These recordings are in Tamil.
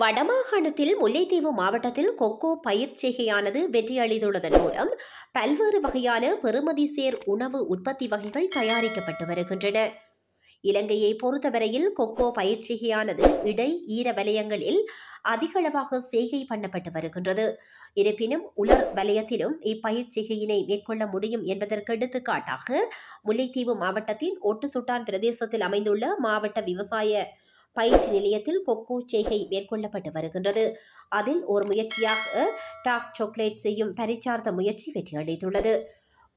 வடமாகாணத்தில் முல்லைத்தீவு மாவட்டத்தில் கொக்கோ பயிர் செய்கையானது வெற்றியளித்துள்ளதன் மூலம் பல்வேறு வகையான பெருமதி சேர் உணவு உற்பத்தி வகைகள் தயாரிக்கப்பட்டு வருகின்றன இலங்கையை பொறுத்தவரையில் கொக்கோ பயிற்சிகையானது இடை ஈர வலயங்களில் அதிகளவாக செய்கை பண்ணப்பட்டு வருகின்றது இருப்பினும் உலர் வலயத்திலும் இப்பயிற்சிகையினை மேற்கொள்ள முடியும் என்பதற்கு எடுத்துக்காட்டாக முல்லைத்தீவு மாவட்டத்தின் ஒட்டு சுட்டான் பிரதேசத்தில் அமைந்துள்ள மாவட்ட விவசாய பயிற்சி நிலையத்தில் கொக்கோ செய்கை மேற்கொள்ளப்பட்டு வருகின்றது அதில் ஒரு முயற்சியாக டாக் சாக்லேட் செய்யும் பரிச்சார்த்த முயற்சி வெற்றியடைந்துள்ளது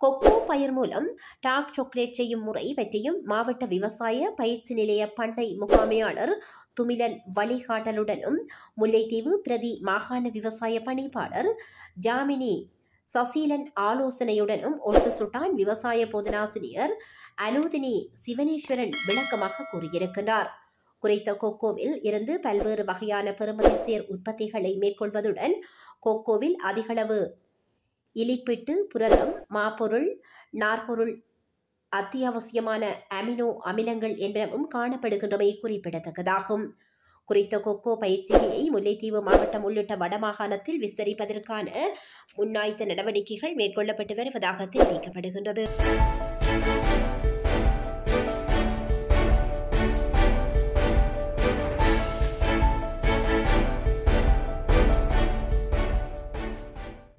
கொக்கோ பயிர் மூலம் டாக் சாக்லேட் செய்யும் முறை பற்றியும் மாவட்ட விவசாய பயிற்சி நிலைய பண்டை முகாமையாளர் துமிலன் வழிகாட்டலுடனும் முல்லைத்தீவு பிரதி மாகாண விவசாய பணிப்பாளர் ஜாமினி சசீலன் ஆலோசனையுடனும் ஒட்டு சுட்டான் விவசாய போதனாசிரியர் அனுதினி சிவனேஸ்வரன் விளக்கமாக கூறியிருக்கிறார் குறைத்த கொக்கோவில் இருந்து பல்வேறு வகையான பெருமதி சேர் உற்பத்திகளை மேற்கொள்வதுடன் கொக்கோவில் அதிகளவு இலிப்பிட்டு புரதம் மாப்பொருள் நாற்பொருள் அத்தியாவசியமான அமினோ அமிலங்கள் என்பனவும் காணப்படுகின்றமை குறிப்பிடத்தக்கதாகும் குறித்த கொக்கோ பயிற்சியை முல்லைத்தீவு மாவட்டம் உள்ளிட்ட வடமாகாணத்தில் விஸ்தரிப்பதற்கான முன்னாய்த்த நடவடிக்கைகள் மேற்கொள்ளப்பட்டு வருவதாக தெரிவிக்கப்படுகின்றது